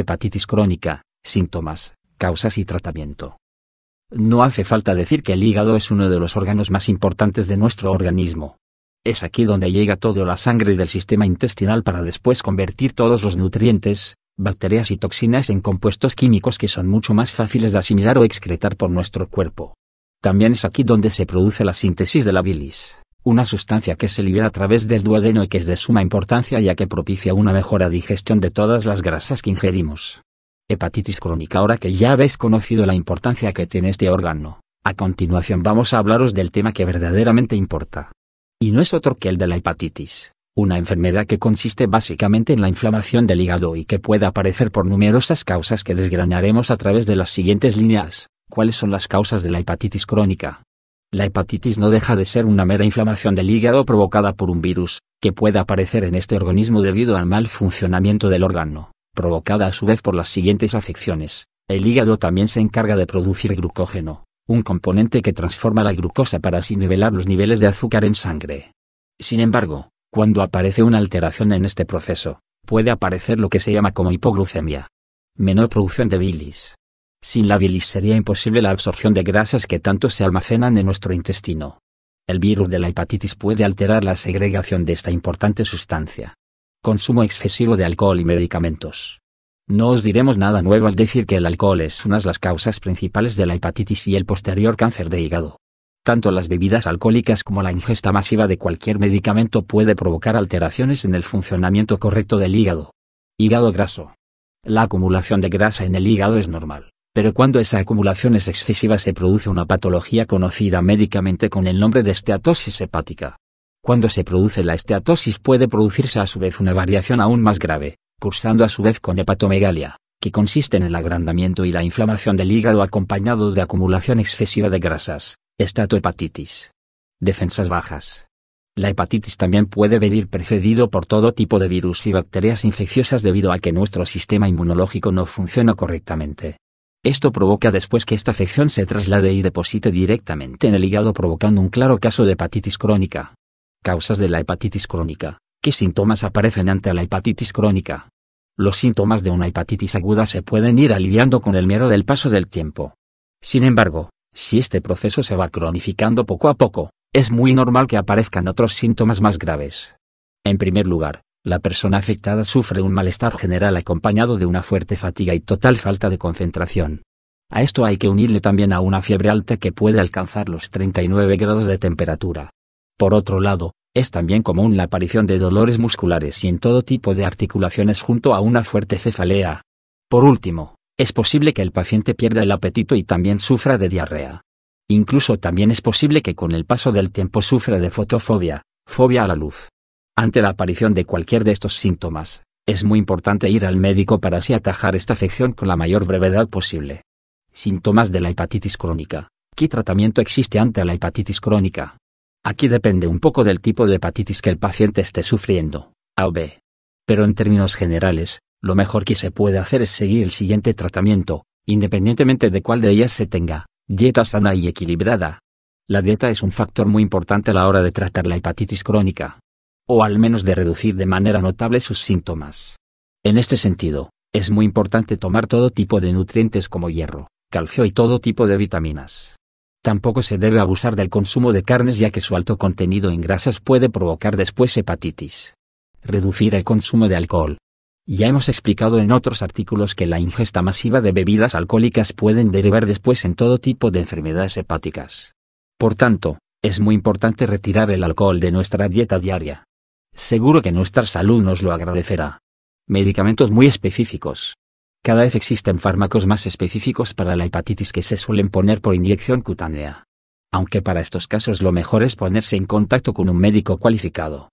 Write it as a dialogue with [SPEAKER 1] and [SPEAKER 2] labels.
[SPEAKER 1] hepatitis crónica, síntomas, causas y tratamiento. No hace falta decir que el hígado es uno de los órganos más importantes de nuestro organismo. Es aquí donde llega toda la sangre del sistema intestinal para después convertir todos los nutrientes, bacterias y toxinas en compuestos químicos que son mucho más fáciles de asimilar o excretar por nuestro cuerpo. También es aquí donde se produce la síntesis de la bilis, una sustancia que se libera a través del duodeno y que es de suma importancia ya que propicia una mejora digestión de todas las grasas que ingerimos. Hepatitis crónica Ahora que ya habéis conocido la importancia que tiene este órgano, a continuación vamos a hablaros del tema que verdaderamente importa. Y no es otro que el de la hepatitis, una enfermedad que consiste básicamente en la inflamación del hígado y que puede aparecer por numerosas causas que desgranaremos a través de las siguientes líneas. ¿Cuáles son las causas de la hepatitis crónica? La hepatitis no deja de ser una mera inflamación del hígado provocada por un virus, que puede aparecer en este organismo debido al mal funcionamiento del órgano, provocada a su vez por las siguientes afecciones. El hígado también se encarga de producir glucógeno, un componente que transforma la glucosa para así nivelar los niveles de azúcar en sangre. Sin embargo, cuando aparece una alteración en este proceso, puede aparecer lo que se llama como hipoglucemia. Menor producción de bilis, sin la bilis sería imposible la absorción de grasas que tanto se almacenan en nuestro intestino. El virus de la hepatitis puede alterar la segregación de esta importante sustancia. Consumo excesivo de alcohol y medicamentos. No os diremos nada nuevo al decir que el alcohol es una de las causas principales de la hepatitis y el posterior cáncer de hígado. Tanto las bebidas alcohólicas como la ingesta masiva de cualquier medicamento puede provocar alteraciones en el funcionamiento correcto del hígado. Hígado graso. La acumulación de grasa en el hígado es normal pero cuando esa acumulación es excesiva se produce una patología conocida médicamente con el nombre de esteatosis hepática. Cuando se produce la esteatosis puede producirse a su vez una variación aún más grave, cursando a su vez con hepatomegalia, que consiste en el agrandamiento y la inflamación del hígado acompañado de acumulación excesiva de grasas, estatohepatitis. Defensas bajas. La hepatitis también puede venir precedido por todo tipo de virus y bacterias infecciosas debido a que nuestro sistema inmunológico no funciona correctamente. Esto provoca después que esta afección se traslade y deposite directamente en el hígado provocando un claro caso de hepatitis crónica. Causas de la hepatitis crónica. ¿Qué síntomas aparecen ante la hepatitis crónica? Los síntomas de una hepatitis aguda se pueden ir aliviando con el mero del paso del tiempo. Sin embargo, si este proceso se va cronificando poco a poco, es muy normal que aparezcan otros síntomas más graves. En primer lugar, la persona afectada sufre un malestar general acompañado de una fuerte fatiga y total falta de concentración. A esto hay que unirle también a una fiebre alta que puede alcanzar los 39 grados de temperatura. Por otro lado, es también común la aparición de dolores musculares y en todo tipo de articulaciones junto a una fuerte cefalea. Por último, es posible que el paciente pierda el apetito y también sufra de diarrea. Incluso también es posible que con el paso del tiempo sufra de fotofobia, fobia a la luz. Ante la aparición de cualquier de estos síntomas, es muy importante ir al médico para así atajar esta afección con la mayor brevedad posible. Síntomas de la hepatitis crónica. ¿Qué tratamiento existe ante la hepatitis crónica? Aquí depende un poco del tipo de hepatitis que el paciente esté sufriendo, A o B. Pero en términos generales, lo mejor que se puede hacer es seguir el siguiente tratamiento, independientemente de cuál de ellas se tenga, dieta sana y equilibrada. La dieta es un factor muy importante a la hora de tratar la hepatitis crónica o al menos de reducir de manera notable sus síntomas. En este sentido, es muy importante tomar todo tipo de nutrientes como hierro, calcio y todo tipo de vitaminas. Tampoco se debe abusar del consumo de carnes ya que su alto contenido en grasas puede provocar después hepatitis. Reducir el consumo de alcohol. Ya hemos explicado en otros artículos que la ingesta masiva de bebidas alcohólicas pueden derivar después en todo tipo de enfermedades hepáticas. Por tanto, es muy importante retirar el alcohol de nuestra dieta diaria. Seguro que nuestra salud nos lo agradecerá. Medicamentos muy específicos. Cada vez existen fármacos más específicos para la hepatitis que se suelen poner por inyección cutánea. Aunque para estos casos lo mejor es ponerse en contacto con un médico cualificado.